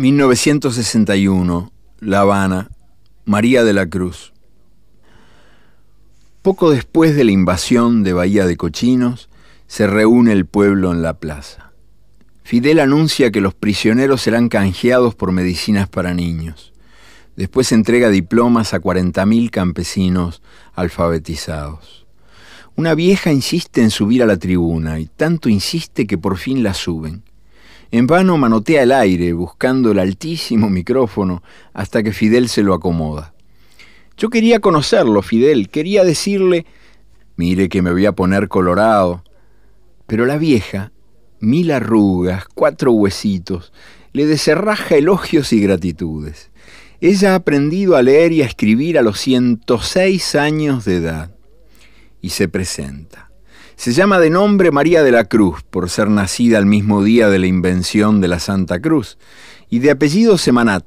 1961, La Habana, María de la Cruz. Poco después de la invasión de Bahía de Cochinos, se reúne el pueblo en la plaza. Fidel anuncia que los prisioneros serán canjeados por medicinas para niños. Después entrega diplomas a 40.000 campesinos alfabetizados. Una vieja insiste en subir a la tribuna y tanto insiste que por fin la suben. En vano manotea el aire buscando el altísimo micrófono hasta que Fidel se lo acomoda. Yo quería conocerlo, Fidel, quería decirle, mire que me voy a poner colorado. Pero la vieja, mil arrugas, cuatro huesitos, le deserraja elogios y gratitudes. Ella ha aprendido a leer y a escribir a los 106 años de edad y se presenta. Se llama de nombre María de la Cruz, por ser nacida al mismo día de la invención de la Santa Cruz, y de apellido Semanat,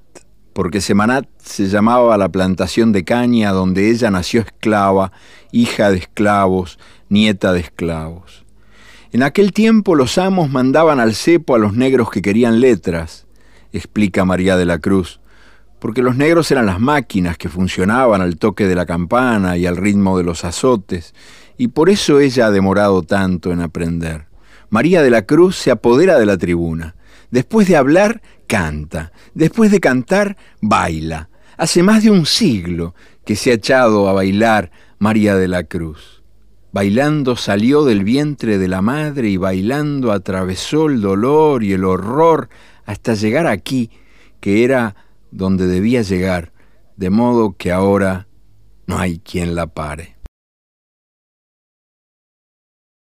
porque Semanat se llamaba la plantación de caña donde ella nació esclava, hija de esclavos, nieta de esclavos. En aquel tiempo los amos mandaban al cepo a los negros que querían letras, explica María de la Cruz, porque los negros eran las máquinas que funcionaban al toque de la campana y al ritmo de los azotes, y por eso ella ha demorado tanto en aprender. María de la Cruz se apodera de la tribuna. Después de hablar, canta. Después de cantar, baila. Hace más de un siglo que se ha echado a bailar María de la Cruz. Bailando salió del vientre de la madre y bailando atravesó el dolor y el horror hasta llegar aquí, que era donde debía llegar, de modo que ahora no hay quien la pare.